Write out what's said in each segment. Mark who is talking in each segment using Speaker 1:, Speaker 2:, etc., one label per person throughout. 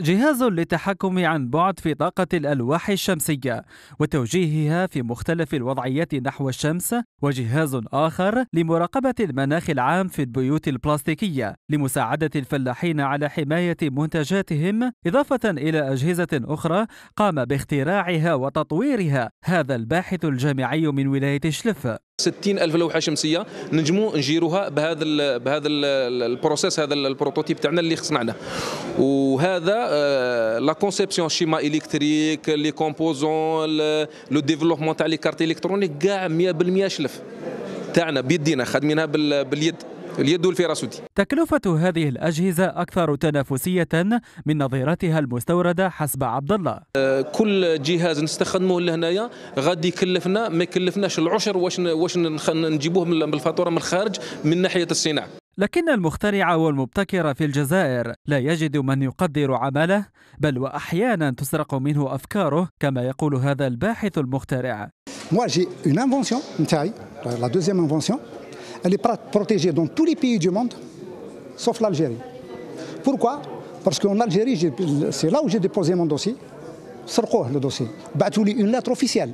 Speaker 1: جهاز للتحكم عن بعد في طاقة الألواح الشمسية وتوجيهها في مختلف الوضعيات نحو الشمس وجهاز آخر لمراقبة المناخ العام في البيوت البلاستيكية لمساعدة الفلاحين على حماية منتجاتهم إضافة إلى أجهزة أخرى قام باختراعها وتطويرها هذا الباحث الجامعي من ولاية شلف
Speaker 2: 60 ألف لوحة شمسية نجمو نجيروها بهذا ال بهذا البروسيس هذا البروتوتيب تاعنا اللي صنعناه وهذا آه، لا كونسيبسيون شيما إلكتريك لي كومبوزون لو ديفلوبمون تاع لي كارت إلكترونيك كاع 100% شلف تاعنا بيدينا خادمينها باليد اليد والفيراسوتي
Speaker 1: تكلفة هذه الأجهزة أكثر تنافسية من نظيرتها المستوردة حسب عبد الله
Speaker 2: أه، كل جهاز نستخدمه لهنايا غادي يكلفنا ما يكلفناش العشر واش واش نجيبوه من الفاتورة من الخارج من ناحية الصناعة
Speaker 1: لكن المخترع والمبتكر في الجزائر لا يجد من يقدر عمله بل وأحيانا تسرق منه أفكاره كما يقول هذا الباحث المخترع
Speaker 3: Moi, j'ai une invention, la deuxième invention, elle est protégée dans tous les pays du monde, sauf l'Algérie. Pourquoi Parce qu'en Algérie, c'est là où j'ai déposé mon dossier, quoi le dossier, une lettre officielle.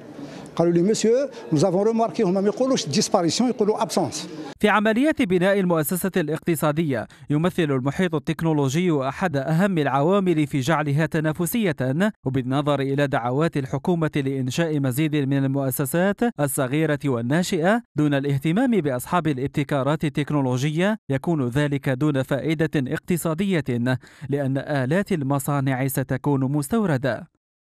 Speaker 3: قالوا لي مسيو نو زافون روماركي هما ما يقولوش ديسباريسيون يقولوا ابسونس
Speaker 1: في عملية بناء المؤسسة الاقتصادية يمثل المحيط التكنولوجي أحد أهم العوامل في جعلها تنافسية وبالنظر إلى دعوات الحكومة لإنشاء مزيد من المؤسسات الصغيرة والناشئة دون الاهتمام بأصحاب الابتكارات التكنولوجية يكون ذلك دون فائدة اقتصادية لأن آلات المصانع ستكون مستوردة